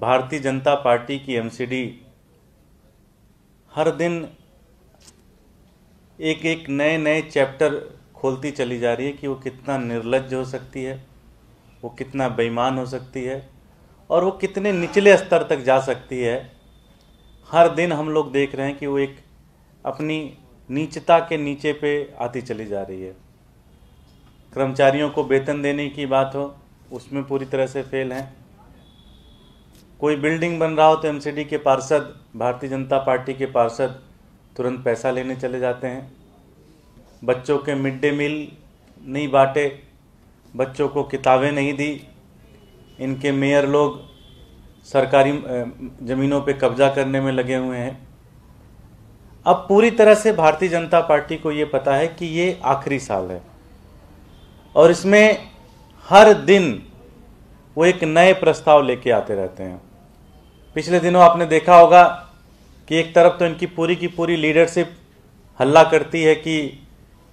भारतीय जनता पार्टी की एमसीडी हर दिन एक एक नए नए चैप्टर खोलती चली जा रही है कि वो कितना निर्लज हो सकती है वो कितना बेईमान हो सकती है और वो कितने निचले स्तर तक जा सकती है हर दिन हम लोग देख रहे हैं कि वो एक अपनी नीचता के नीचे पे आती चली जा रही है कर्मचारियों को वेतन देने की बात हो उसमें पूरी तरह से फेल हैं कोई बिल्डिंग बन रहा हो तो एमसीडी के पार्षद भारतीय जनता पार्टी के पार्षद तुरंत पैसा लेने चले जाते हैं बच्चों के मिड डे मील नहीं बांटे बच्चों को किताबें नहीं दी इनके मेयर लोग सरकारी ज़मीनों पे कब्जा करने में लगे हुए हैं अब पूरी तरह से भारतीय जनता पार्टी को ये पता है कि ये आखिरी साल है और इसमें हर दिन वो एक नए प्रस्ताव लेके आते रहते हैं पिछले दिनों आपने देखा होगा कि एक तरफ तो इनकी पूरी की पूरी लीडरशिप हल्ला करती है कि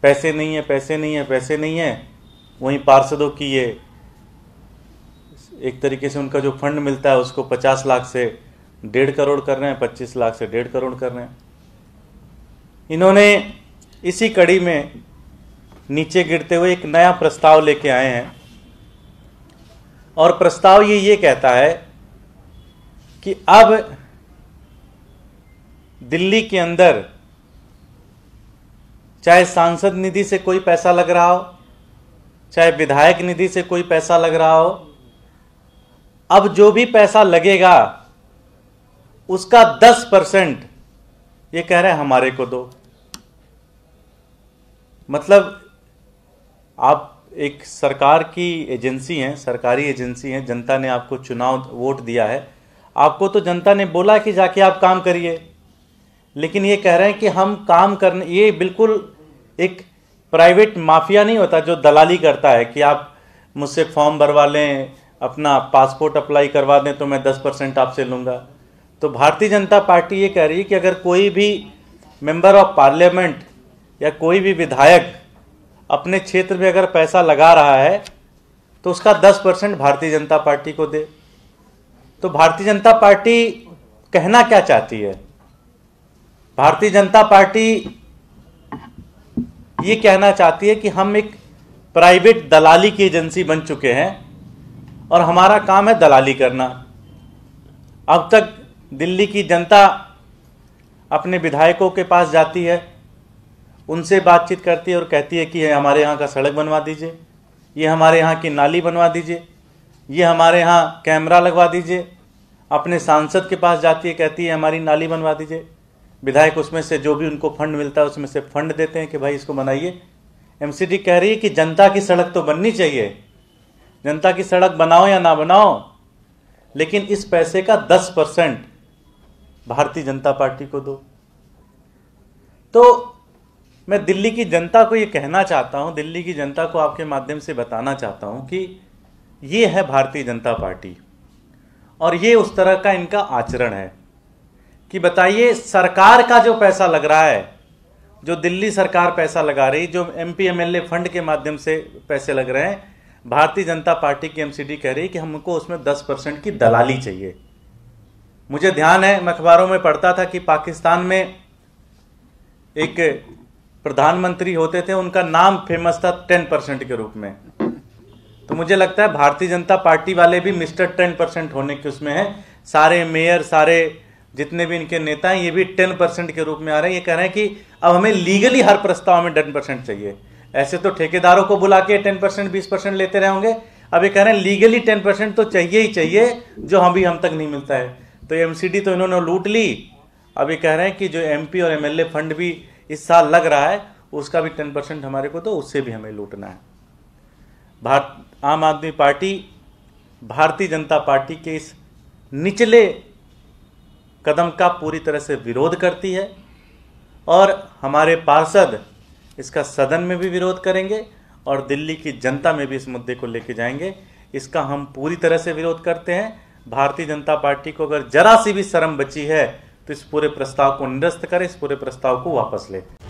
पैसे नहीं है पैसे नहीं है पैसे नहीं है वहीं पार्षदों की ये एक तरीके से उनका जो फंड मिलता है उसको पचास लाख से डेढ़ करोड़ कर रहे हैं पच्चीस लाख से डेढ़ करोड़ कर रहे हैं इन्होंने इसी कड़ी में नीचे गिरते हुए एक नया प्रस्ताव लेके आए हैं और प्रस्ताव ये ये कहता है कि अब दिल्ली के अंदर चाहे सांसद निधि से कोई पैसा लग रहा हो चाहे विधायक निधि से कोई पैसा लग रहा हो अब जो भी पैसा लगेगा उसका दस परसेंट ये कह रहे हैं हमारे को दो मतलब आप एक सरकार की एजेंसी हैं सरकारी एजेंसी हैं जनता ने आपको चुनाव वोट दिया है आपको तो जनता ने बोला कि जाके आप काम करिए लेकिन ये कह रहे हैं कि हम काम करने ये बिल्कुल एक प्राइवेट माफिया नहीं होता जो दलाली करता है कि आप मुझसे फॉर्म भरवा लें अपना पासपोर्ट अप्लाई करवा दें तो मैं दस परसेंट आपसे लूँगा तो भारतीय जनता पार्टी ये कह रही है कि अगर कोई भी मेंबर ऑफ पार्लियामेंट या कोई भी विधायक अपने क्षेत्र में अगर पैसा लगा रहा है तो उसका दस परसेंट भारतीय जनता पार्टी को दे तो भारतीय जनता पार्टी कहना क्या चाहती है भारतीय जनता पार्टी ये कहना चाहती है कि हम एक प्राइवेट दलाली की एजेंसी बन चुके हैं और हमारा काम है दलाली करना अब तक दिल्ली की जनता अपने विधायकों के पास जाती है उनसे बातचीत करती है और कहती है कि ये हमारे यहाँ का सड़क बनवा दीजिए ये हमारे यहाँ की नाली बनवा दीजिए ये हमारे यहाँ कैमरा लगवा दीजिए अपने सांसद के पास जाती है कहती है हमारी नाली बनवा दीजिए विधायक उसमें से जो भी उनको फंड मिलता है उसमें से फंड देते हैं कि भाई इसको बनाइए एमसीडी कह रही है कि जनता की सड़क तो बननी चाहिए जनता की सड़क बनाओ या ना बनाओ लेकिन इस पैसे का दस परसेंट भारतीय जनता पार्टी को दो तो मैं दिल्ली की जनता को ये कहना चाहता हूँ दिल्ली की जनता को आपके माध्यम से बताना चाहता हूँ कि ये है भारतीय जनता पार्टी और ये उस तरह का इनका आचरण है कि बताइए सरकार का जो पैसा लग रहा है जो दिल्ली सरकार पैसा लगा रही जो एम पी फंड के माध्यम से पैसे लग रहे हैं भारतीय जनता पार्टी की एमसीडी कह रही है कि हमको उसमें दस परसेंट की दलाली चाहिए मुझे ध्यान है मैं अखबारों में पढ़ता था कि पाकिस्तान में एक प्रधानमंत्री होते थे उनका नाम फेमस था टेन परसेंट के रूप में तो मुझे लगता है भारतीय जनता पार्टी वाले भी मिस्टर टेन परसेंट होने के उसमें हैं सारे मेयर सारे जितने भी इनके नेता हैं ये भी टेन परसेंट के रूप में आ रहे हैं ये कह रहे हैं कि अब हमें लीगली हर प्रस्ताव में टेन परसेंट चाहिए ऐसे तो ठेकेदारों को बुला के टेन परसेंट बीस परसेंट लेते रहे होंगे अब ये कह रहे हैं लीगली टेन परसेंट तो चाहिए ही चाहिए जो हम भी हम तक नहीं मिलता है तो एम तो इन्होंने लूट ली अब ये कह रहे हैं कि जो एम और एम फंड भी इस साल लग रहा है उसका भी टेन परसेंट हमारे को तो उससे भी हमें लूटना है भारत आम आदमी पार्टी भारतीय जनता पार्टी के इस निचले कदम का पूरी तरह से विरोध करती है और हमारे पार्षद इसका सदन में भी विरोध करेंगे और दिल्ली की जनता में भी इस मुद्दे को लेके जाएंगे इसका हम पूरी तरह से विरोध करते हैं भारतीय जनता पार्टी को अगर जरा सी भी शर्म बची है तो इस पूरे प्रस्ताव को निरस्त करें इस पूरे प्रस्ताव को वापस लें